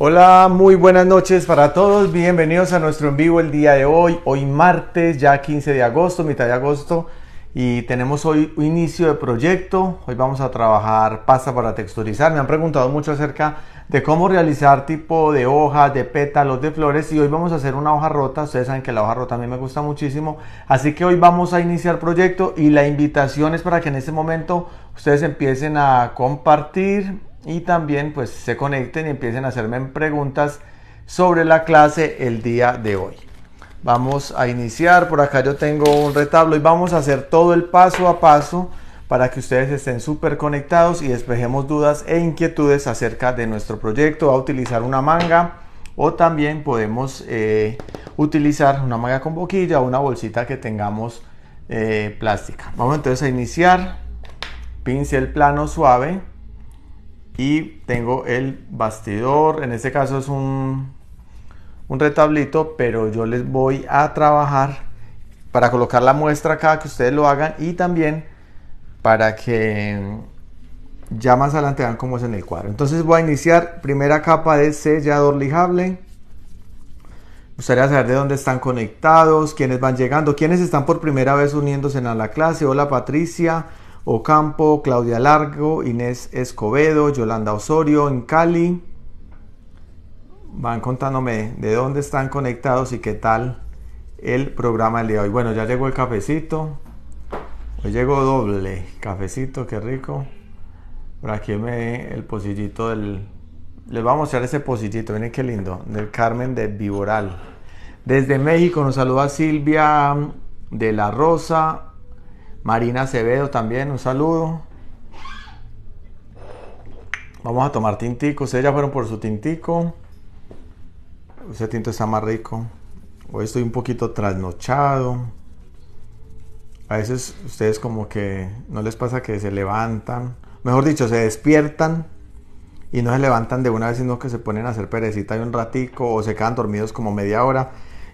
Hola, muy buenas noches para todos. Bienvenidos a nuestro en vivo el día de hoy. Hoy martes, ya 15 de agosto, mitad de agosto. Y tenemos hoy inicio de proyecto. Hoy vamos a trabajar pasta para texturizar. Me han preguntado mucho acerca de cómo realizar tipo de hojas, de pétalos, de flores. Y hoy vamos a hacer una hoja rota. Ustedes saben que la hoja rota a mí me gusta muchísimo. Así que hoy vamos a iniciar proyecto. Y la invitación es para que en este momento ustedes empiecen a compartir y también pues se conecten y empiecen a hacerme preguntas sobre la clase el día de hoy. Vamos a iniciar, por acá yo tengo un retablo y vamos a hacer todo el paso a paso para que ustedes estén súper conectados y despejemos dudas e inquietudes acerca de nuestro proyecto. Va a utilizar una manga o también podemos eh, utilizar una manga con boquilla o una bolsita que tengamos eh, plástica. Vamos entonces a iniciar. Pincel plano suave y tengo el bastidor, en este caso es un, un retablito, pero yo les voy a trabajar para colocar la muestra acá, que ustedes lo hagan y también para que ya más adelante vean cómo es en el cuadro. Entonces voy a iniciar primera capa de sellador lijable. Me gustaría saber de dónde están conectados, quiénes van llegando, quiénes están por primera vez uniéndose a la clase. Hola Patricia, Ocampo, Claudia Largo, Inés Escobedo, Yolanda Osorio en Cali. Van contándome de dónde están conectados y qué tal el programa del día de hoy. Bueno, ya llegó el cafecito. Hoy llegó doble cafecito, qué rico. Por aquí me el pocillito del. Les voy a mostrar ese pocillito, miren qué lindo, del Carmen de Viboral. Desde México nos saluda Silvia de la Rosa, Marina Acevedo también, un saludo. Vamos a tomar tintico. Ustedes ya fueron por su tintico. Ese tinto está más rico. Hoy estoy un poquito trasnochado. A veces ustedes como que no les pasa que se levantan. Mejor dicho, se despiertan y no se levantan de una vez, sino que se ponen a hacer perecita y un ratico o se quedan dormidos como media hora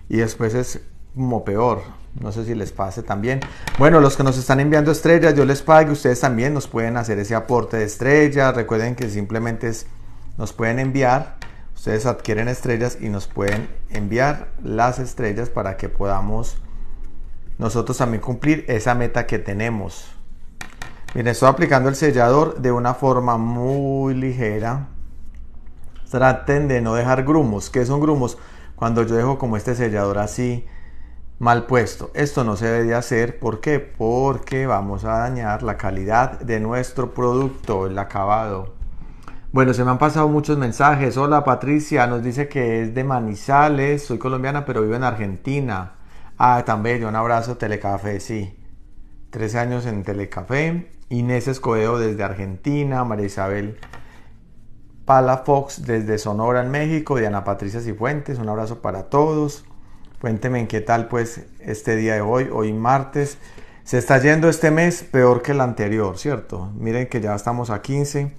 y después es como peor no sé si les pase también. Bueno, los que nos están enviando estrellas, yo les pague. Ustedes también nos pueden hacer ese aporte de estrellas. Recuerden que simplemente nos pueden enviar. Ustedes adquieren estrellas y nos pueden enviar las estrellas para que podamos nosotros también cumplir esa meta que tenemos. Miren, estoy aplicando el sellador de una forma muy ligera. Traten de no dejar grumos. ¿Qué son grumos? Cuando yo dejo como este sellador así mal puesto. Esto no se debe hacer. ¿Por qué? Porque vamos a dañar la calidad de nuestro producto, el acabado. Bueno, se me han pasado muchos mensajes. Hola Patricia, nos dice que es de Manizales, soy colombiana pero vivo en Argentina. Ah, también, un abrazo Telecafé, sí. 13 años en Telecafé. Inés Escobedo desde Argentina, María Isabel Palafox desde Sonora en México, Diana Patricia Cifuentes, un abrazo para todos. Cuénteme en qué tal pues este día de hoy, hoy martes. Se está yendo este mes peor que el anterior, ¿cierto? Miren que ya estamos a 15.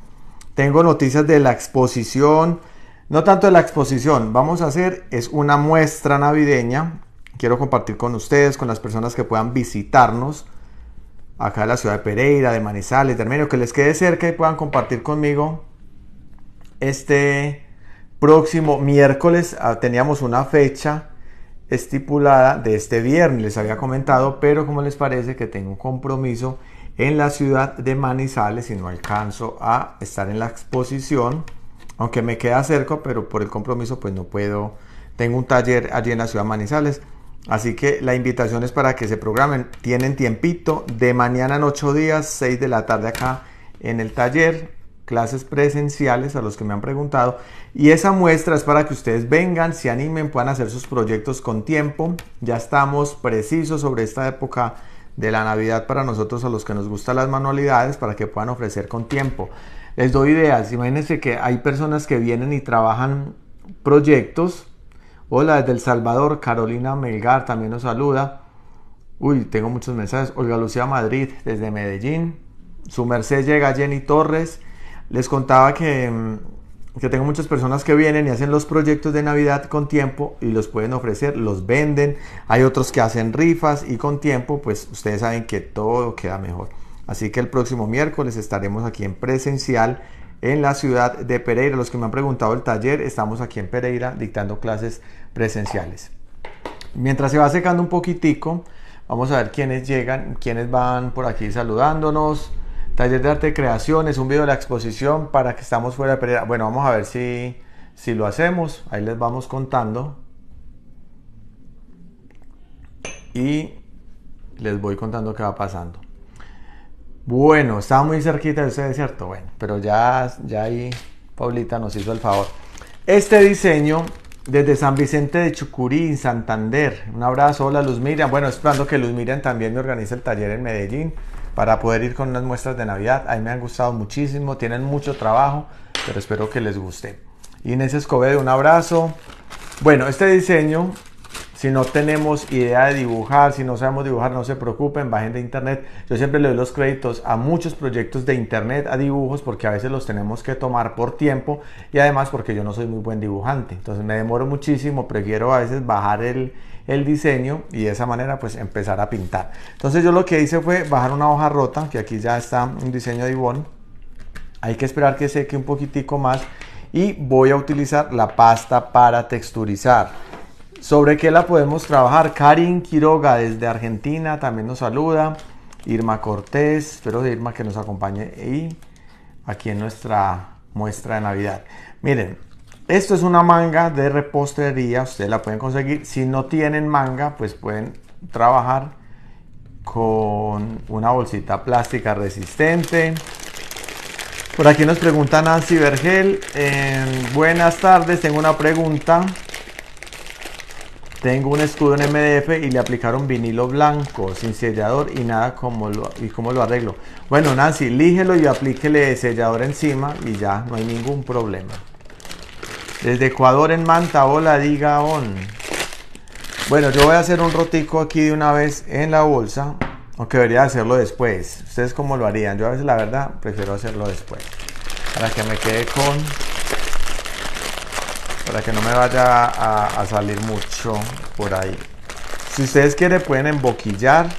Tengo noticias de la exposición, no tanto de la exposición, vamos a hacer es una muestra navideña. Quiero compartir con ustedes, con las personas que puedan visitarnos acá en la ciudad de Pereira, de Manizales, de Armenio, que les quede cerca y puedan compartir conmigo este próximo miércoles. Ah, teníamos una fecha estipulada de este viernes, les había comentado, pero como les parece que tengo un compromiso en la ciudad de Manizales y no alcanzo a estar en la exposición, aunque me queda cerca, pero por el compromiso pues no puedo, tengo un taller allí en la ciudad de Manizales, así que la invitación es para que se programen, tienen tiempito de mañana en 8 días, 6 de la tarde acá en el taller, clases presenciales a los que me han preguntado y esa muestra es para que ustedes vengan, se animen, puedan hacer sus proyectos con tiempo. Ya estamos precisos sobre esta época de la Navidad para nosotros a los que nos gustan las manualidades para que puedan ofrecer con tiempo. Les doy ideas, imagínense que hay personas que vienen y trabajan proyectos. Hola desde El Salvador, Carolina Melgar también nos saluda. Uy, tengo muchos mensajes. Olga Lucía Madrid desde Medellín. Su merced llega Jenny Torres les contaba que, mm, tengo muchas personas que vienen y hacen los proyectos de Navidad con tiempo y los pueden ofrecer, los venden. Hay otros que hacen rifas y con tiempo, pues ustedes saben que todo queda mejor. Así que el próximo miércoles estaremos aquí en presencial en la ciudad de Pereira. Los que me han preguntado el taller, estamos aquí en Pereira dictando clases presenciales. Mientras se va secando un poquitico, vamos a ver quiénes llegan, quiénes van por aquí saludándonos. Taller de arte Creación, es un video de la exposición para que estamos fuera de Bueno, vamos a ver si, lo hacemos. Ahí les vamos contando. Y les voy contando qué va pasando. Bueno, estaba muy cerquita de ustedes, ¿cierto? Bueno, pero ya, ya ahí Paulita nos hizo el favor. Este diseño desde San Vicente de Chucurí, Santander. Un abrazo, hola Luz Miriam. Bueno, esperando que Luz Miriam también me organice el taller en Medellín para poder ir con unas muestras de Navidad. A mí me han gustado muchísimo, tienen mucho trabajo, pero espero que les guste. Inés Escobedo, un abrazo. Bueno, este diseño, si no tenemos idea de dibujar, si no sabemos dibujar, no se preocupen, bajen de internet. Yo siempre le doy los créditos a muchos proyectos de internet, a dibujos, porque a veces los tenemos que tomar por tiempo y además porque yo no soy muy buen dibujante. Entonces me demoro muchísimo, prefiero a veces bajar el, el diseño y de esa manera pues empezar a pintar. Entonces yo lo que hice fue bajar una hoja rota, que aquí ya está un diseño de Ivonne. Hay que esperar que seque un poquitico más y voy a utilizar la pasta para texturizar. ¿Sobre qué la podemos trabajar? Karin Quiroga desde Argentina también nos saluda. Irma Cortés, espero de Irma que nos acompañe y aquí en nuestra muestra de Navidad. Miren, esto es una manga de repostería, ustedes la pueden conseguir. Si no tienen manga, pues pueden trabajar con una bolsita plástica resistente. Por aquí nos pregunta Nancy Vergel. Em, buenas tardes, tengo una pregunta. Tengo un escudo en MDF y le aplicaron vinilo blanco sin sellador y nada como lo, y cómo lo arreglo. Bueno Nancy, líjelo y aplíquele sellador encima y ya no hay ningún problema. Desde Ecuador en Manta, hola, diga on. Bueno, yo voy a hacer un rotico aquí de una vez en la bolsa, aunque debería hacerlo después. ¿Ustedes cómo lo harían? Yo a veces la verdad prefiero hacerlo después, para que me quede con... Para que no me vaya a, a salir mucho por ahí. Si ustedes quieren pueden emboquillar,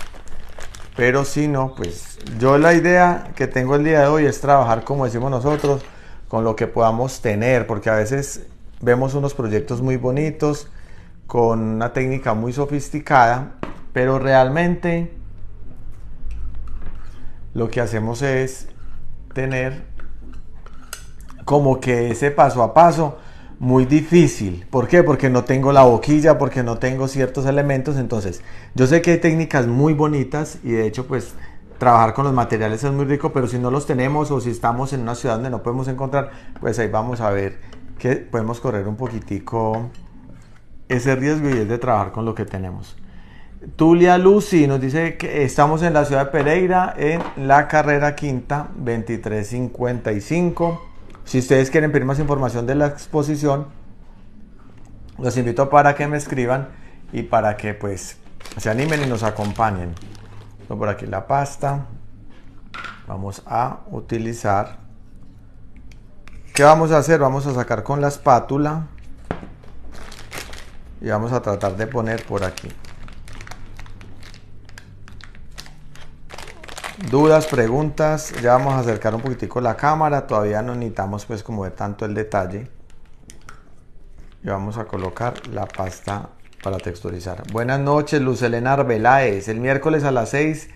pero si no, pues yo la idea que tengo el día de hoy es trabajar como decimos nosotros, con lo que podamos tener, porque a veces vemos unos proyectos muy bonitos, con una técnica muy sofisticada, pero realmente lo que hacemos es tener como que ese paso a paso muy difícil. ¿Por qué? Porque no tengo la boquilla, porque no tengo ciertos elementos. Entonces, yo sé que hay técnicas muy bonitas y de hecho, pues trabajar con los materiales es muy rico, pero si no los tenemos o si estamos en una ciudad donde no podemos encontrar, pues ahí vamos a ver que podemos correr un poquitico ese riesgo y es de trabajar con lo que tenemos. Tulia Lucy nos dice que estamos en la ciudad de Pereira en la carrera quinta 2355. Si ustedes quieren pedir más información de la exposición, los invito para que me escriban y para que pues se animen y nos acompañen. Por aquí la pasta. Vamos a utilizar ¿Qué vamos a hacer? Vamos a sacar con la espátula y vamos a tratar de poner por aquí. Dudas, preguntas, ya vamos a acercar un poquitico la cámara, todavía no necesitamos pues como ver tanto el detalle. Y vamos a colocar la pasta para texturizar. Buenas noches, Luz Elena Arbeláez. El miércoles a las 6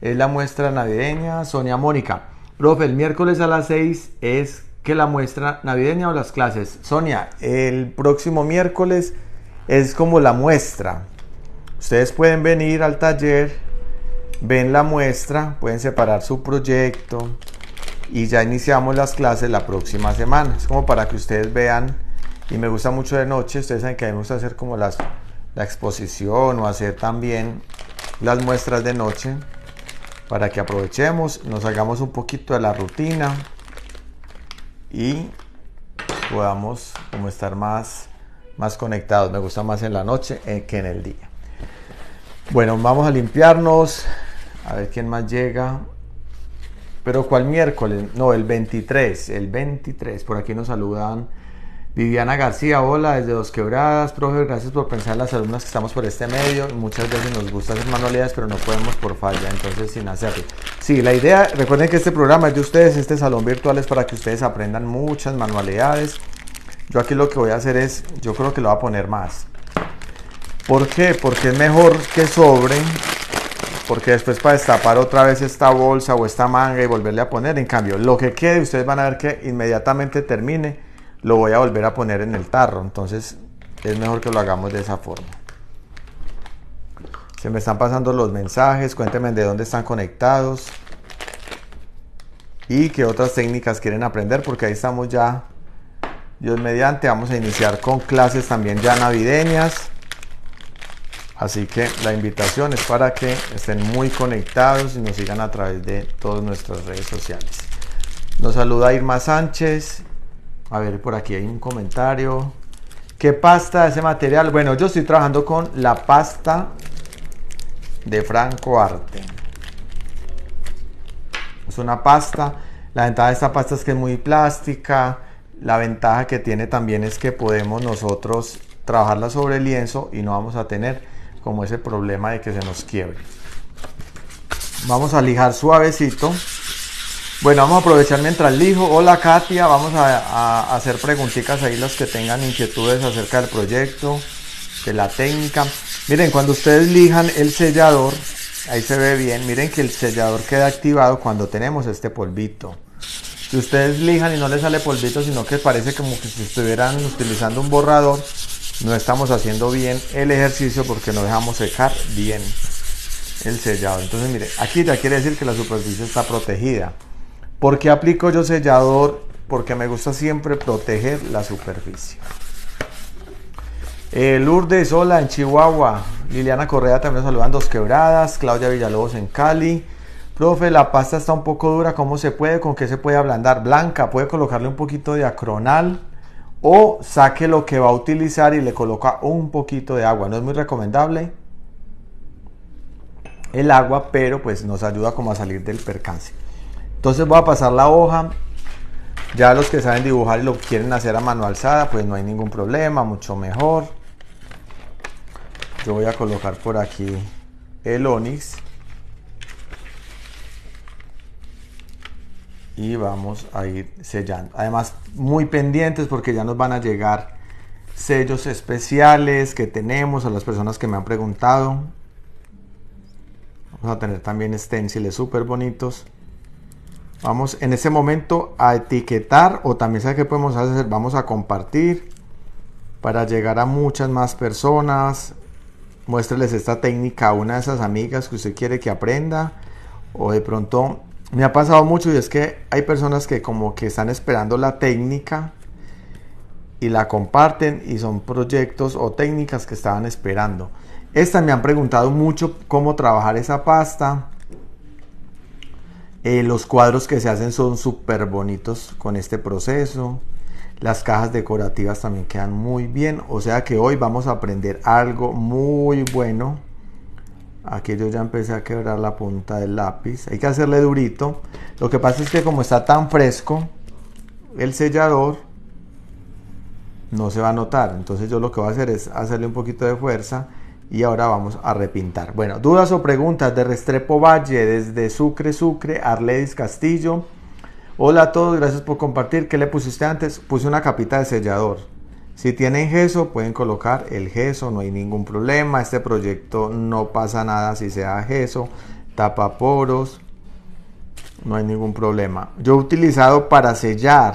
es la muestra navideña. Sonia Mónica. Profe, el miércoles a las 6 es que la muestra navideña o las clases. Sonia, el próximo miércoles es como la muestra. Ustedes pueden venir al taller, ven la muestra, pueden separar su proyecto y ya iniciamos las clases la próxima semana. Es como para que ustedes vean y me gusta mucho de noche, ustedes saben que debemos hacer como las, la exposición o hacer también las muestras de noche para que aprovechemos, nos hagamos un poquito de la rutina y podamos como estar más, más conectados. Me gusta más en la noche eh, que en el día. Bueno, vamos a limpiarnos. A ver quién más llega. Pero ¿cuál miércoles? No, el 23. El 23. Por aquí nos saludan. Viviana García, hola desde Dos Quebradas, profe, gracias por pensar en las alumnas que estamos por este medio. Muchas veces nos gusta hacer manualidades, pero no podemos por falla, entonces sin hacerlo. Sí, la idea, recuerden que este programa es de ustedes, este salón virtual es para que ustedes aprendan muchas manualidades. Yo aquí lo que voy a hacer es, yo creo que lo voy a poner más. ¿Por qué? Porque es mejor que sobre, porque después para destapar otra vez esta bolsa o esta manga y volverle a poner, en cambio, lo que quede, ustedes van a ver que inmediatamente termine lo voy a volver a poner en el tarro. Entonces es mejor que lo hagamos de esa forma. Se me están pasando los mensajes, cuéntenme de dónde están conectados y qué otras técnicas quieren aprender porque ahí estamos ya, Dios mediante, vamos a iniciar con clases también ya navideñas. Así que la invitación es para que estén muy conectados y nos sigan a través de todas nuestras redes sociales. Nos saluda Irma Sánchez, a ver, por aquí hay un comentario. ¿Qué pasta ese material? Bueno, yo estoy trabajando con la pasta de Franco Arte. Es una pasta. La ventaja de esta pasta es que es muy plástica. La ventaja que tiene también es que podemos nosotros trabajarla sobre el lienzo y no vamos a tener como ese problema de que se nos quiebre. Vamos a lijar suavecito. Bueno, vamos a aprovechar mientras lijo Hola Katia, vamos a, hacer preguntitas ahí los que tengan inquietudes acerca del proyecto, de la técnica. Miren, cuando ustedes lijan el sellador, ahí se ve bien, miren que el sellador queda activado cuando tenemos este polvito. Si ustedes lijan y no les sale polvito, sino que parece como que si estuvieran utilizando un borrador, no estamos haciendo bien el ejercicio porque no dejamos secar bien el sellado. Entonces, miren, aquí ya quiere decir que la superficie está protegida. ¿Por qué aplico yo sellador? Porque me gusta siempre proteger la superficie. El eh, Lourdes, Ola en Chihuahua. Liliana Correa también saludando saludan Dos Quebradas. Claudia Villalobos en Cali. Profe, la pasta está un poco dura. ¿Cómo se puede? ¿Con qué se puede ablandar? Blanca, puede colocarle un poquito de acronal o saque lo que va a utilizar y le coloca un poquito de agua. No es muy recomendable el agua, pero pues nos ayuda como a salir del percance. Entonces voy a pasar la hoja. Ya los que saben dibujar y lo quieren hacer a mano alzada, pues no hay ningún problema, mucho mejor. Yo voy a colocar por aquí el Onix. Y vamos a ir sellando. Además, muy pendientes porque ya nos van a llegar sellos especiales que tenemos a las personas que me han preguntado. Vamos a tener también stenciles súper bonitos. Vamos en ese momento a etiquetar o también sabes que podemos hacer, vamos a compartir para llegar a muchas más personas. Muéstrales esta técnica a una de esas amigas que usted quiere que aprenda o de pronto me ha pasado mucho y es que hay personas que como que están esperando la técnica y la comparten y son proyectos o técnicas que estaban esperando. esta me han preguntado mucho cómo trabajar esa pasta eh, los cuadros que se hacen son súper bonitos con este proceso. Las cajas decorativas también quedan muy bien. O sea que hoy vamos a aprender algo muy bueno. Aquí yo ya empecé a quebrar la punta del lápiz. Hay que hacerle durito. Lo que pasa es que como está tan fresco el sellador, no se va a notar. Entonces yo lo que voy a hacer es hacerle un poquito de fuerza y ahora vamos a repintar. Bueno, dudas o preguntas de Restrepo Valle, desde Sucre, Sucre, Arledis Castillo. Hola a todos, gracias por compartir. ¿Qué le pusiste antes? Puse una capita de sellador. Si tienen gesso, pueden colocar el gesso, no hay ningún problema. Este proyecto no pasa nada si se da gesso, tapa poros, no hay ningún problema. Yo he utilizado para sellar,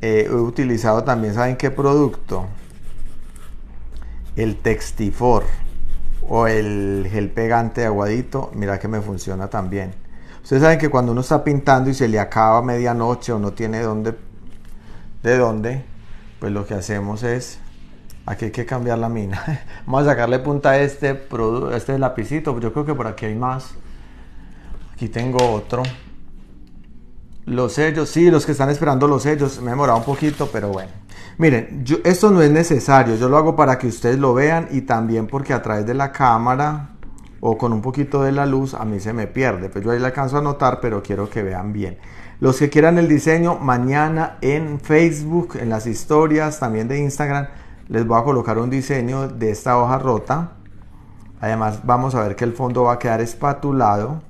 eh, he utilizado también, ¿saben qué producto? el textifor o el gel pegante aguadito, mira que me funciona también. Ustedes saben que cuando uno está pintando y se le acaba a medianoche o no tiene dónde, de dónde, pues lo que hacemos es, aquí hay que cambiar la mina. Vamos a sacarle punta a este, producto, este lapicito, yo creo que por aquí hay más. Aquí tengo otro. Los sellos, sí, los que están esperando los sellos, me he demorado un poquito, pero bueno. Miren, yo, esto no es necesario, yo lo hago para que ustedes lo vean y también porque a través de la cámara o con un poquito de la luz a mí se me pierde, pues yo ahí la alcanzo a notar, pero quiero que vean bien. Los que quieran el diseño, mañana en Facebook, en las historias, también de Instagram, les voy a colocar un diseño de esta hoja rota. Además vamos a ver que el fondo va a quedar espatulado.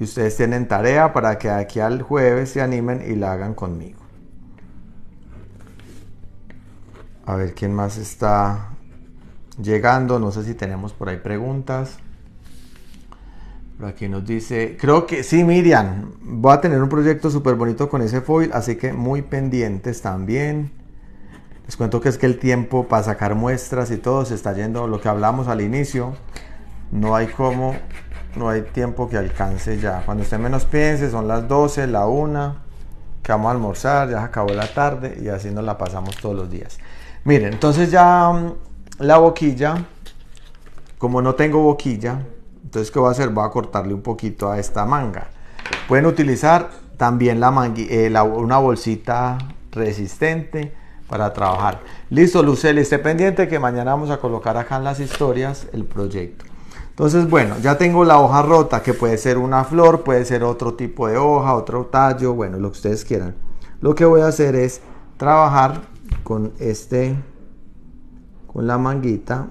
Y ustedes tienen tarea para que aquí al jueves se animen y la hagan conmigo. A ver quién más está llegando. No sé si tenemos por ahí preguntas. aquí nos dice, creo que sí, Miriam, voy a tener un proyecto súper bonito con ese foil, así que muy pendientes también. Les cuento que es que el tiempo para sacar muestras y todo se está yendo, lo que hablamos al inicio, no hay como, no hay tiempo que alcance ya. Cuando usted menos piense, son las 12, la 1, que vamos a almorzar, ya se acabó la tarde y así nos la pasamos todos los días. Miren, entonces ya mm, la boquilla, como no tengo boquilla, entonces ¿qué voy a hacer? Voy a cortarle un poquito a esta manga. Pueden utilizar también la, eh, una bolsita resistente para trabajar. Listo, Lucel, esté pendiente que mañana vamos a colocar acá en las historias el proyecto. Entonces, bueno, ya tengo la hoja rota, que puede ser una flor, puede ser otro tipo de hoja, otro tallo, bueno, lo que ustedes quieran. Lo que voy a hacer es trabajar con este con la manguita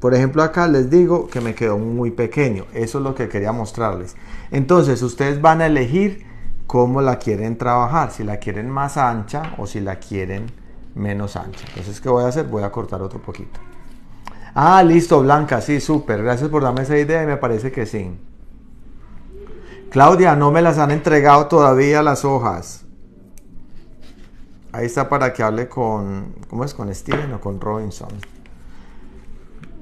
por ejemplo acá les digo que me quedó muy pequeño eso es lo que quería mostrarles entonces ustedes van a elegir cómo la quieren trabajar si la quieren más ancha o si la quieren menos ancha entonces qué voy a hacer voy a cortar otro poquito ah listo blanca sí súper gracias por darme esa idea y me parece que sí Claudia, no me las han entregado todavía las hojas. Ahí está para que hable con, ¿cómo es? Con Steven o con Robinson.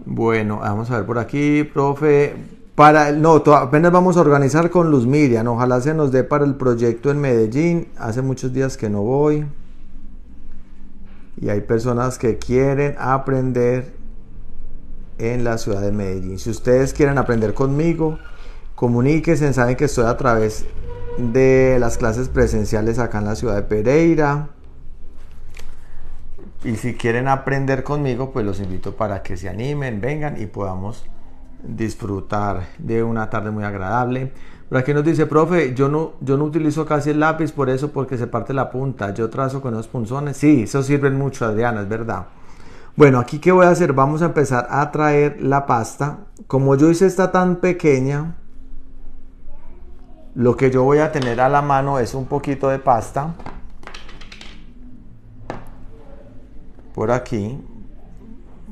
Bueno, vamos a ver por aquí, profe. Para, no, apenas vamos a organizar con Luz Miriam. Ojalá se nos dé para el proyecto en Medellín. Hace muchos días que no voy. Y hay personas que quieren aprender en la ciudad de Medellín. Si ustedes quieren aprender conmigo, comuníquense. Saben que estoy a través de las clases presenciales acá en la ciudad de Pereira. Y si quieren aprender conmigo, pues los invito para que se animen, vengan y podamos disfrutar de una tarde muy agradable. Por aquí nos dice, profe, yo no, yo no utilizo casi el lápiz por eso, porque se parte la punta. Yo trazo con los punzones. Sí, eso sirven mucho, Adriana, es verdad. Bueno, aquí qué voy a hacer, vamos a empezar a traer la pasta. Como yo hice esta tan pequeña, lo que yo voy a tener a la mano es un poquito de pasta. por aquí.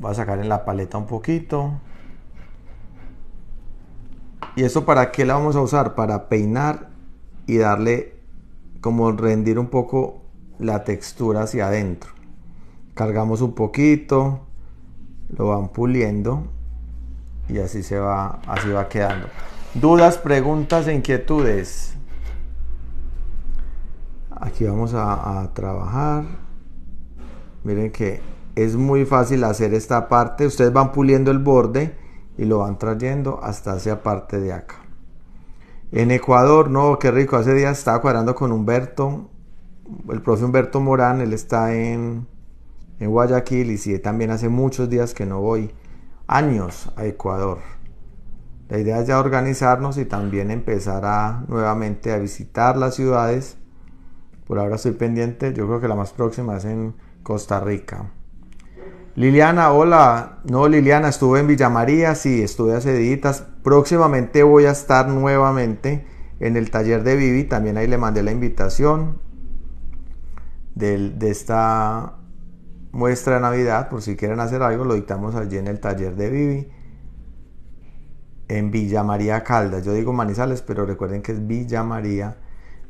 va a sacar en la paleta un poquito. ¿Y eso para qué la vamos a usar? Para peinar y darle como rendir un poco la textura hacia adentro. Cargamos un poquito, lo van puliendo y así se va, así va quedando. Dudas, preguntas, e inquietudes. Aquí vamos a trabajar. Miren que es muy fácil hacer esta parte. Ustedes van puliendo el borde y lo van trayendo hasta hacia parte de acá. En Ecuador, no, qué rico. Hace días estaba cuadrando con Humberto, el profe Humberto Morán, él está en, en Guayaquil y sí, también hace muchos días que no voy, años a Ecuador. La idea es ya organizarnos y también empezar a nuevamente a visitar las ciudades. Por ahora estoy pendiente, yo creo que la más próxima es en Costa Rica. Liliana, hola. No, Liliana, estuve en Villa María, sí, estuve hace editas. Próximamente voy a estar nuevamente en el taller de Vivi, también ahí le mandé la invitación de, de esta muestra de Navidad, por si quieren hacer algo, lo dictamos allí en el taller de Vivi, en Villa María Caldas. Yo digo Manizales, pero recuerden que es Villa María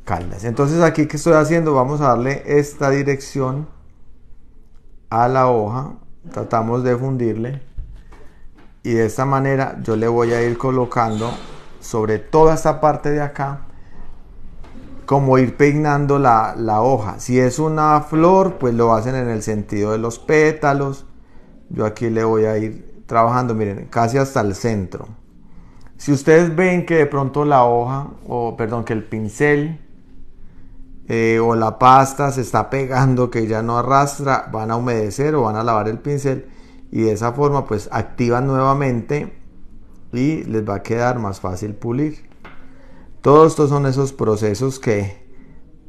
Caldas. Entonces aquí que estoy haciendo, vamos a darle esta dirección la hoja, tratamos de fundirle y de esta manera yo le voy a ir colocando sobre toda esta parte de acá como ir peinando la, la, hoja. Si es una flor, pues lo hacen en el sentido de los pétalos. Yo aquí le voy a ir trabajando, miren, casi hasta el centro. Si ustedes ven que de pronto la hoja, o perdón, que el pincel eh, o la pasta se está pegando que ya no arrastra, van a humedecer o van a lavar el pincel y de esa forma pues activan nuevamente y les va a quedar más fácil pulir. Todos estos son esos procesos que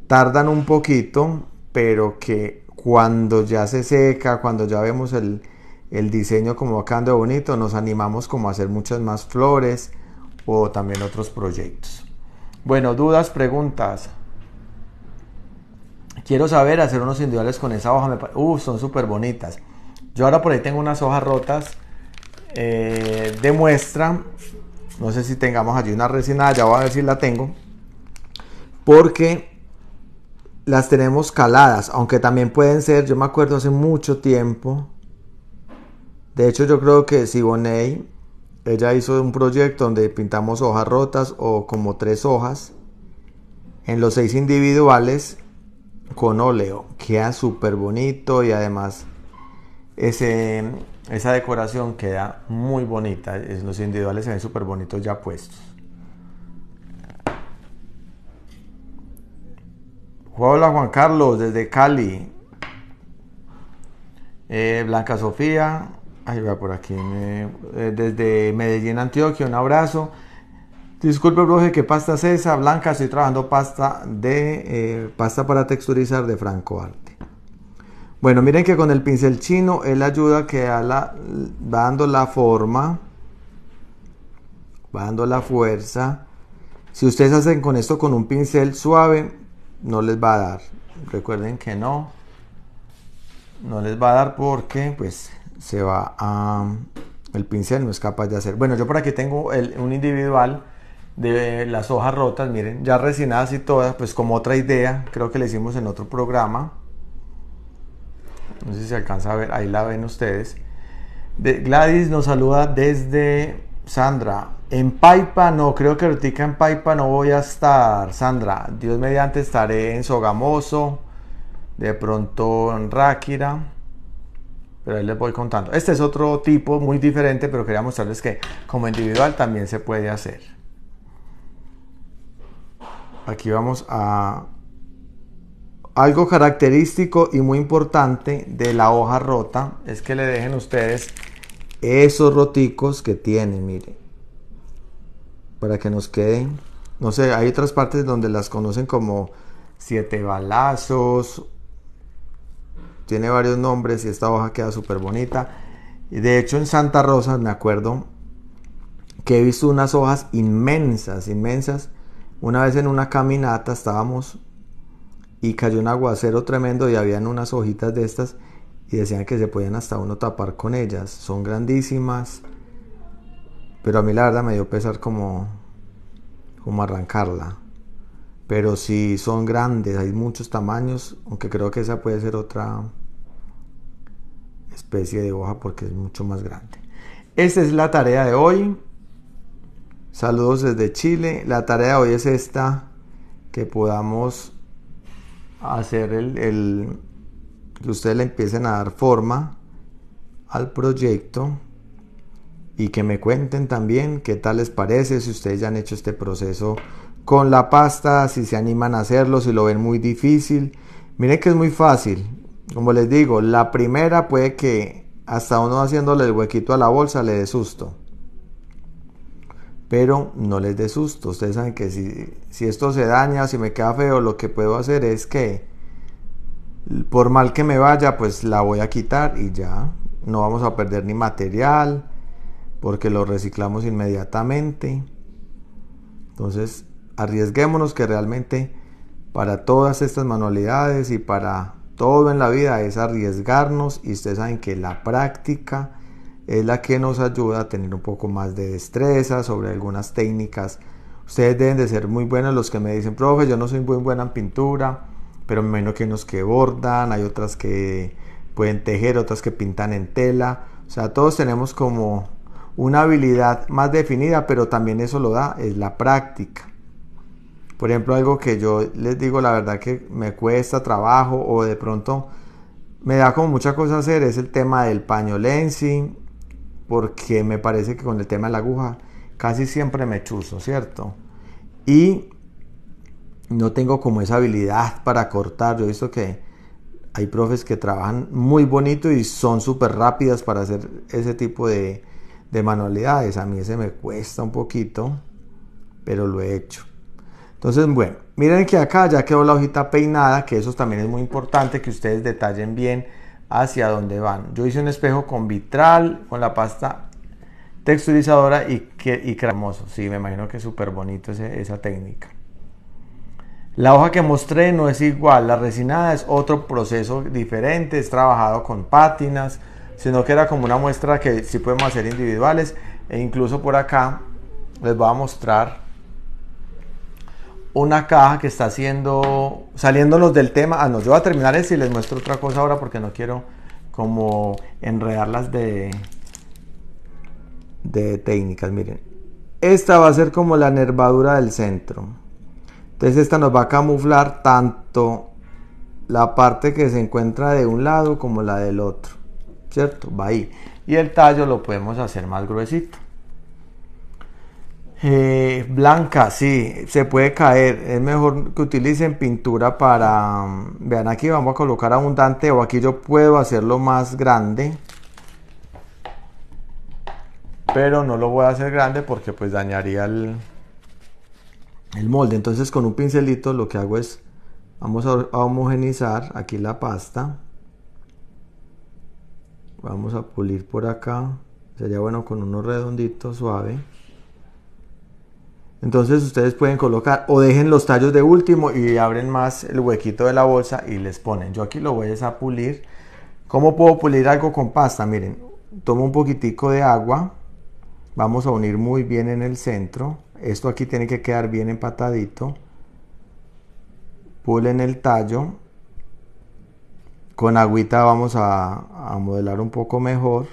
tardan un poquito, pero que cuando ya se seca, cuando ya vemos el, el diseño como va quedando bonito, nos animamos como a hacer muchas más flores o también otros proyectos. Bueno, dudas, preguntas. Quiero saber hacer unos individuales con esa hoja. Uh, son súper bonitas. Yo ahora por ahí tengo unas hojas rotas eh, de muestra. No sé si tengamos allí una resina. Ya voy a ver si la tengo. Porque las tenemos caladas. Aunque también pueden ser, yo me acuerdo hace mucho tiempo. De hecho, yo creo que Siboney, ella hizo un proyecto donde pintamos hojas rotas o como tres hojas en los seis individuales con óleo. Queda súper bonito y además ese, esa decoración queda muy bonita. Los individuales se ven súper bonitos ya puestos. Hola Juan Carlos desde Cali. Eh, Blanca Sofía. por aquí. Eh, desde Medellín, Antioquia. Un abrazo. Disculpe, profe, ¿qué pasta es esa? Blanca, estoy trabajando pasta de eh, pasta para texturizar de Franco Arte. Bueno, miren que con el pincel chino él ayuda que va dando la forma, va dando la fuerza. Si ustedes hacen con esto con un pincel suave, no les va a dar. Recuerden que no, no les va a dar porque pues se va a... El pincel no es capaz de hacer. Bueno, yo por aquí tengo un individual de las hojas rotas, miren, ya resinadas y todas, pues como otra idea, creo que le hicimos en otro programa. No sé si se alcanza a ver, ahí la ven ustedes. Gladys nos saluda desde Sandra. En Paipa, no, creo que ahorita en Paipa no voy a estar, Sandra. Dios mediante estaré en Sogamoso, de pronto en Ráquira pero ahí les voy contando. Este es otro tipo muy diferente, pero quería mostrarles que como individual también se puede hacer aquí vamos a algo característico y muy importante de la hoja rota es que le dejen ustedes esos roticos que tienen, miren. Para que nos queden. No sé, hay otras partes donde las conocen como siete balazos. Tiene varios nombres y esta hoja queda súper bonita. De hecho, en Santa Rosa me acuerdo que he visto unas hojas inmensas, inmensas una vez en una caminata estábamos y cayó un aguacero tremendo y habían unas hojitas de estas y decían que se podían hasta uno tapar con ellas. Son grandísimas, pero a mí la verdad me dio pesar como, como arrancarla. Pero si son grandes, hay muchos tamaños, aunque creo que esa puede ser otra especie de hoja porque es mucho más grande. Esta es la tarea de hoy. Saludos desde Chile. La tarea hoy es esta, que podamos hacer el, que ustedes le empiecen a dar forma al proyecto y que me cuenten también qué tal les parece, si ustedes ya han hecho este proceso con la pasta, si se animan a hacerlo, si lo ven muy difícil. Miren que es muy fácil. Como les digo, la primera puede que hasta uno haciéndole el huequito a la bolsa le dé susto. Pero no les dé susto. Ustedes saben que si, esto se daña, si me queda feo, lo que puedo hacer es que por mal que me vaya, pues la voy a quitar y ya. No vamos a perder ni material porque lo reciclamos inmediatamente. Entonces, arriesguémonos que realmente para todas estas manualidades y para todo en la vida es arriesgarnos y ustedes saben que la práctica es la que nos ayuda a tener un poco más de destreza sobre algunas técnicas. Ustedes deben de ser muy buenos los que me dicen, profe, yo no soy muy buena en pintura, pero menos que hay unos que bordan, hay otras que pueden tejer, otras que pintan en tela. O sea, todos tenemos como una habilidad más definida, pero también eso lo da, es la práctica. Por ejemplo, algo que yo les digo, la verdad que me cuesta trabajo o de pronto me da como mucha cosa hacer, es el tema del pañolensi porque me parece que con el tema de la aguja casi siempre me chuzo, ¿cierto? Y no tengo como esa habilidad para cortar. Yo he visto que hay profes que trabajan muy bonito y son súper rápidas para hacer ese tipo de, de manualidades. A mí ese me cuesta un poquito, pero lo he hecho. Entonces, bueno, miren que acá ya quedó la hojita peinada, que eso también es muy importante que ustedes detallen bien hacia dónde van. Yo hice un espejo con vitral, con la pasta texturizadora y, que, cremoso. Sí, me imagino que es súper bonito esa técnica. La hoja que mostré no es igual, la resinada es otro proceso diferente, es trabajado con pátinas, sino que era como una muestra que sí podemos hacer individuales e incluso por acá les voy a mostrar una caja que está haciendo, saliéndonos del tema. Ah, no, yo voy a terminar esto y les muestro otra cosa ahora porque no quiero como enredarlas de, de técnicas. Miren, esta va a ser como la nervadura del centro. Entonces esta nos va a camuflar tanto la parte que se encuentra de un lado como la del otro. ¿Cierto? Va ahí. Y el tallo lo podemos hacer más gruesito. Eh, blanca, sí, se puede caer. Es mejor que utilicen pintura para... Mm, vean aquí, vamos a colocar abundante o aquí yo puedo hacerlo más grande. Pero no lo voy a hacer grande porque pues dañaría el, el molde. Entonces con un pincelito lo que hago es... Vamos a, homogenizar aquí la pasta. Vamos a pulir por acá. Sería bueno con uno redondito, suave. Entonces ustedes pueden colocar o dejen los tallos de último y abren más el huequito de la bolsa y les ponen. Yo aquí lo voy a pulir. ¿Cómo puedo pulir algo con pasta? Miren, tomo un poquitico de agua. Vamos a unir muy bien en el centro. Esto aquí tiene que quedar bien empatadito. Pulen el tallo. Con agüita vamos a, a modelar un poco mejor.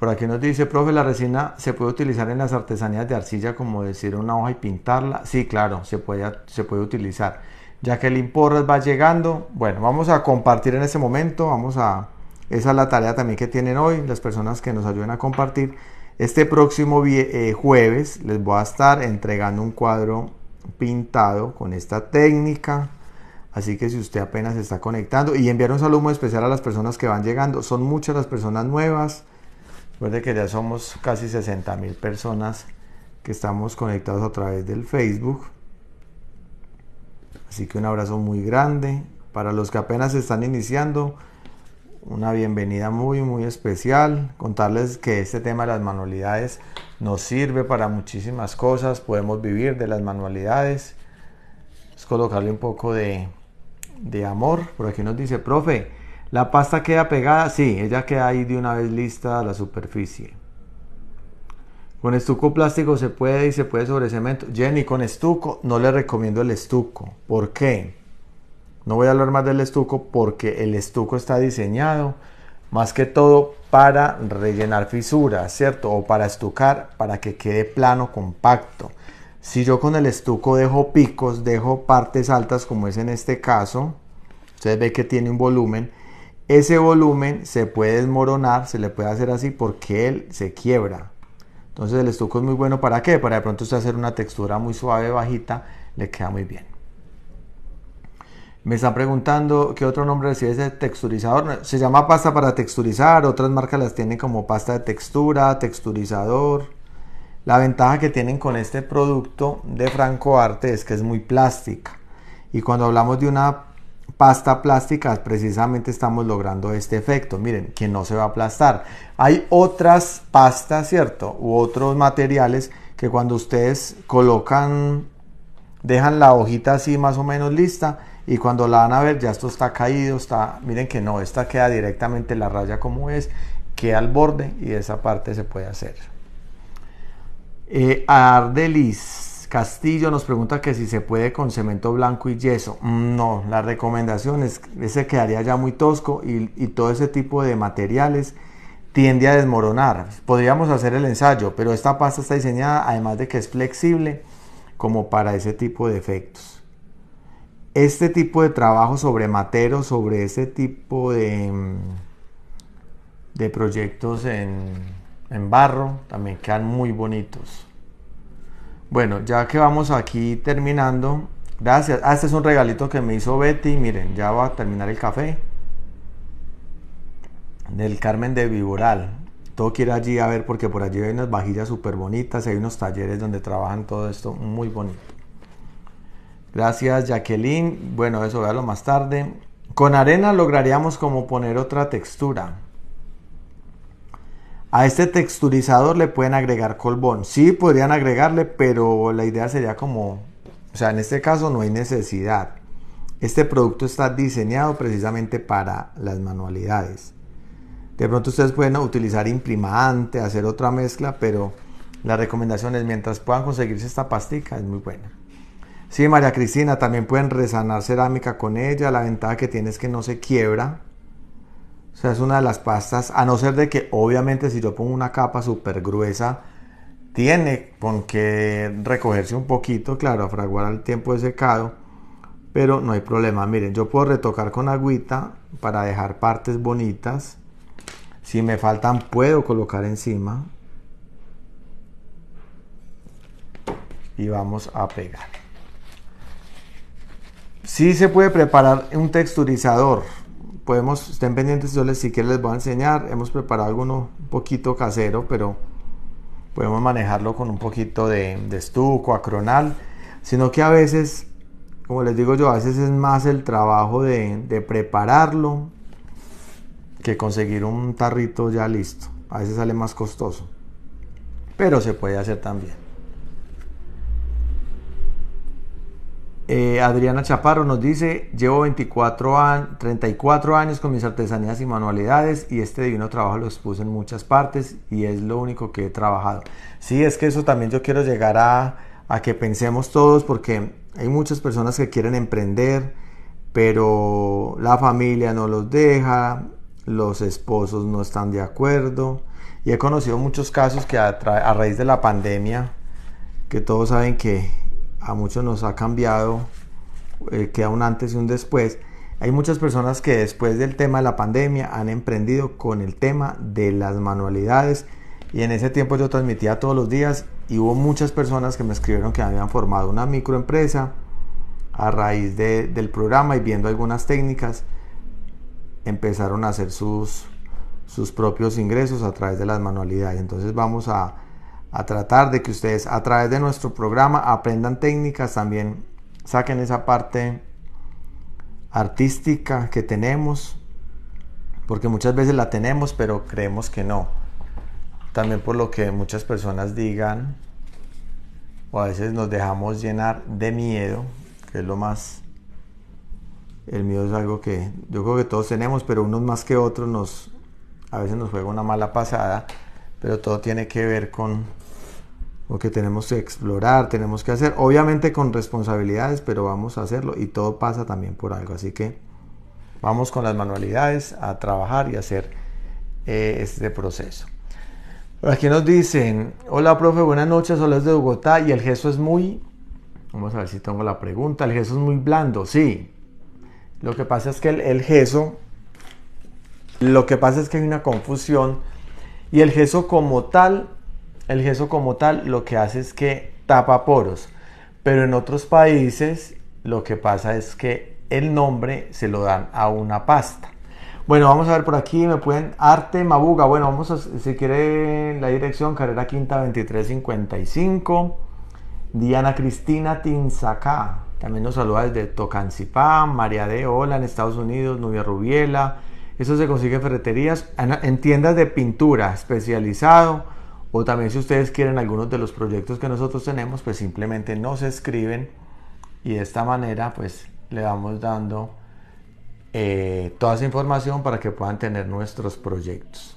Por aquí nos dice, profe, la resina se puede utilizar en las artesanías de arcilla, como decir una hoja y pintarla. Sí, claro, se puede, se puede utilizar. el Porras va llegando. Bueno, vamos a compartir en este momento. Vamos a. Esa es la tarea también que tienen hoy las personas que nos ayuden a compartir. Este próximo eh, jueves les voy a estar entregando un cuadro pintado con esta técnica. Así que si usted apenas está conectando y enviar un saludo muy especial a las personas que van llegando, son muchas las personas nuevas. Recuerde que ya somos casi 60 mil personas que estamos conectados a través del Facebook. Así que un abrazo muy grande. Para los que apenas están iniciando, una bienvenida muy, muy especial. Contarles que este tema de las manualidades nos sirve para muchísimas cosas. Podemos vivir de las manualidades. Es colocarle un poco de, de amor. Por aquí nos dice, profe, la pasta queda pegada, sí, ella queda ahí de una vez lista a la superficie. Con estuco plástico se puede y se puede sobre cemento. Jenny, con estuco no le recomiendo el estuco. ¿Por qué? No voy a hablar más del estuco porque el estuco está diseñado más que todo para rellenar fisuras, ¿cierto? O para estucar, para que quede plano, compacto. Si yo con el estuco dejo picos, dejo partes altas como es en este caso, ustedes ven que tiene un volumen, ese volumen se puede desmoronar, se le puede hacer así porque él se quiebra. Entonces el estuco es muy bueno para qué? Para de pronto usted hacer una textura muy suave, bajita, le queda muy bien. Me están preguntando qué otro nombre recibe ese texturizador. Se llama pasta para texturizar, otras marcas las tienen como pasta de textura, texturizador. La ventaja que tienen con este producto de Franco Arte es que es muy plástica. Y cuando hablamos de una pasta plástica, precisamente estamos logrando este efecto. Miren, que no se va a aplastar. Hay otras pastas, ¿cierto? U otros materiales que cuando ustedes colocan, dejan la hojita así más o menos lista y cuando la van a ver ya esto está caído, está, miren que no, esta queda directamente la raya como es, queda al borde y esa parte se puede hacer. Eh, Ardelis Castillo nos pregunta que si se puede con cemento blanco y yeso. Mm, no, la recomendación es que ese quedaría ya muy tosco y, todo ese tipo de materiales tiende a desmoronar. Podríamos hacer el ensayo, pero esta pasta está diseñada, además de que es flexible, como para ese tipo de efectos. Este tipo de trabajo sobre materos, sobre ese tipo de, mm, de proyectos en barro, también quedan muy bonitos. Bueno, ya que vamos aquí terminando, gracias. Ah, este es un regalito que me hizo Betty. Miren, ya va a terminar el café. Del Carmen de Viboral. Todo quiere allí a ver porque por allí hay unas vajillas súper bonitas, hay unos talleres donde trabajan todo esto muy bonito. Gracias Jacqueline. Bueno, eso véalo más tarde. Con arena lograríamos como poner otra textura. A este texturizador le pueden agregar colbón. Sí, podrían agregarle, pero la idea sería como, o sea, en este caso no hay necesidad. Este producto está diseñado precisamente para las manualidades. De pronto ustedes pueden utilizar imprimante, hacer otra mezcla, pero la recomendación es mientras puedan conseguirse esta pastica es muy buena. Sí, María Cristina, también pueden resanar cerámica con ella. La ventaja que tiene es que no se quiebra. O sea, es una de las pastas, a no ser de que obviamente si yo pongo una capa súper gruesa, tiene con que recogerse un poquito, claro, a fraguar al tiempo de secado, pero no hay problema. Miren, yo puedo retocar con agüita para dejar partes bonitas. Si me faltan, puedo colocar encima. Y vamos a pegar. Sí se puede preparar un texturizador podemos, estén pendientes, yo les sí que les voy a enseñar. Hemos preparado alguno un poquito casero, pero podemos manejarlo con un poquito de, de estuco, acronal. Sino que a veces, como les digo yo, a veces es más el trabajo de prepararlo que conseguir un tarrito ya listo. A veces sale más costoso. Pero se puede hacer también. Eh, Adriana Chaparro nos dice, llevo 24 34 años con mis artesanías y manualidades y este divino trabajo lo puse en muchas partes y es lo único que he trabajado. Sí, es que eso también yo quiero llegar a, a que pensemos todos porque hay muchas personas que quieren emprender, pero la familia no los deja, los esposos no están de acuerdo. Y he conocido muchos casos que a raíz de la pandemia, que todos saben que a muchos nos ha cambiado, eh, que queda un antes y un después. Hay muchas personas que después del tema de la pandemia han emprendido con el tema de las manualidades y en ese tiempo yo transmitía todos los días y hubo muchas personas que me escribieron que habían formado una microempresa a raíz del programa y viendo algunas técnicas empezaron a hacer sus, sus propios ingresos a través de las manualidades. Entonces vamos a a tratar de que ustedes a través de nuestro programa aprendan técnicas, también saquen esa parte artística que tenemos, porque muchas veces la tenemos pero creemos que no. También por lo que muchas personas digan, o a veces nos dejamos llenar de miedo, que es lo más... El miedo es algo que yo creo que todos tenemos, pero unos más que otros nos, a veces nos juega una mala pasada, pero todo tiene que ver con lo que tenemos que explorar, tenemos que hacer, obviamente con responsabilidades, pero vamos a hacerlo y todo pasa también por algo, así que vamos con las manualidades a trabajar y hacer eh, este proceso. aquí nos dicen, hola profe, buenas noches, hola de Bogotá y el gesto es muy, vamos a ver si tengo la pregunta, el gesto es muy blando, sí. Lo que pasa es que el, el gesso, lo que pasa es que hay una confusión y el gesso como tal el gesso como tal lo que hace es que tapa poros, pero en otros países lo que pasa es que el nombre se lo dan a una pasta. Bueno, vamos a ver por aquí, me pueden Arte Mabuga. Bueno, vamos a, si quiere la dirección, carrera quinta 2355. Diana Cristina Tinzacá, también nos saluda desde Tocancipá, María de Ola en Estados Unidos, Nubia Rubiela. Eso se consigue en ferreterías, en tiendas de pintura especializado. O también si ustedes quieren algunos de los proyectos que nosotros tenemos, pues simplemente nos escriben y de esta manera pues le vamos dando eh, toda esa información para que puedan tener nuestros proyectos.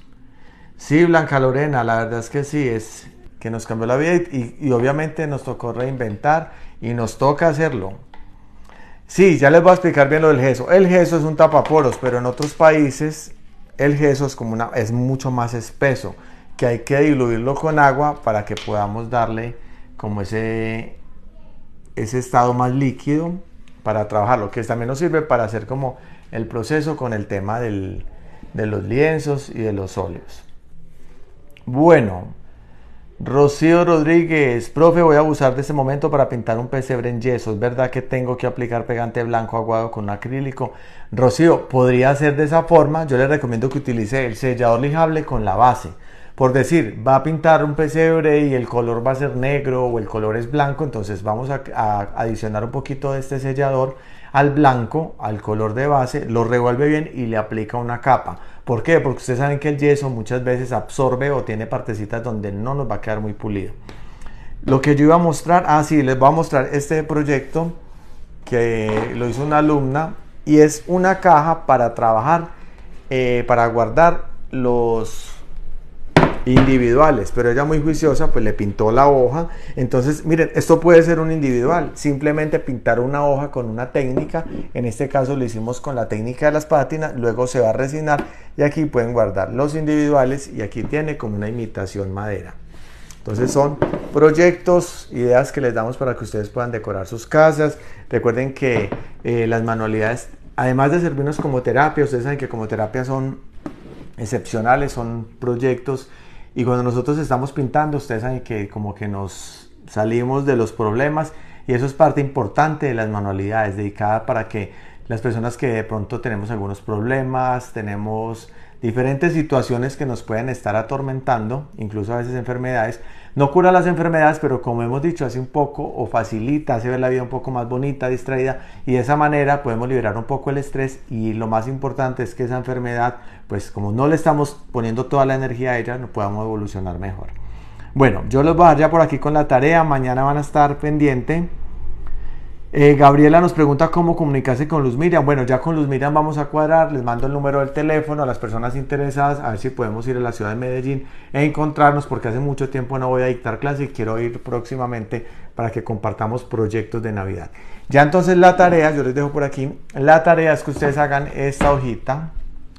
Sí, Blanca Lorena, la verdad es que sí, es que nos cambió la vida y, obviamente nos tocó reinventar y nos toca hacerlo. Sí, ya les voy a explicar bien lo del gesso. El gesso es un tapaporos, pero en otros países el gesso es, como una, es mucho más espeso que hay que diluirlo con agua para que podamos darle como ese, ese estado más líquido para trabajarlo, que también nos sirve para hacer como el proceso con el tema de los lienzos y de los óleos. Bueno, Rocío Rodríguez, profe, voy a abusar de este momento para pintar un pesebre en yeso. ¿Es verdad que tengo que aplicar pegante blanco aguado con acrílico? Rocío, podría ser de esa forma. Yo le recomiendo que utilice el sellador lijable con la base por decir, va a pintar un pesebre y el color va a ser negro o el color es blanco, entonces vamos a, adicionar un poquito de este sellador al blanco, al color de base, lo revuelve bien y le aplica una capa. ¿Por qué? Porque ustedes saben que el yeso muchas veces absorbe o tiene partecitas donde no nos va a quedar muy pulido. Lo que yo iba a mostrar, ah sí, les voy a mostrar este proyecto que lo hizo una alumna y es una caja para trabajar, eh, para guardar los individuales, pero ella muy juiciosa pues le pintó la hoja, entonces miren, esto puede ser un individual, simplemente pintar una hoja con una técnica, en este caso lo hicimos con la técnica de las pátinas, luego se va a resinar y aquí pueden guardar los individuales y aquí tiene como una imitación madera. Entonces son proyectos, ideas que les damos para que ustedes puedan decorar sus casas. Recuerden que eh, las manualidades, además de servirnos como terapia, ustedes saben que como terapia son excepcionales, son proyectos y cuando nosotros estamos pintando, ustedes saben que como que nos salimos de los problemas y eso es parte importante de las manualidades, dedicada para que las personas que de pronto tenemos algunos problemas, tenemos diferentes situaciones que nos pueden estar atormentando, incluso a veces enfermedades. No cura las enfermedades, pero como hemos dicho hace un poco, o facilita, hace ver la vida un poco más bonita, distraída, y de esa manera podemos liberar un poco el estrés y lo más importante es que esa enfermedad, pues como no le estamos poniendo toda la energía a ella, no podamos evolucionar mejor. Bueno, yo los voy a dejar ya por aquí con la tarea, mañana van a estar pendiente eh, Gabriela nos pregunta cómo comunicarse con Luz Miriam. Bueno, ya con Luz Miriam vamos a cuadrar, les mando el número del teléfono a las personas interesadas, a ver si podemos ir a la ciudad de Medellín e encontrarnos, porque hace mucho tiempo no voy a dictar clase y quiero ir próximamente para que compartamos proyectos de Navidad. Ya entonces la tarea, yo les dejo por aquí, la tarea es que ustedes hagan esta hojita.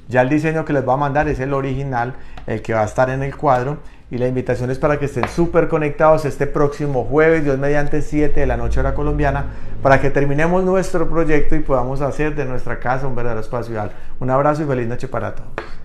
Ya el diseño que les va a mandar es el original, el que va a estar en el cuadro y la invitación es para que estén súper conectados este próximo jueves, Dios mediante 7 de la noche hora colombiana, para que terminemos nuestro proyecto y podamos hacer de nuestra casa un verdadero espacio Un abrazo y feliz noche para todos.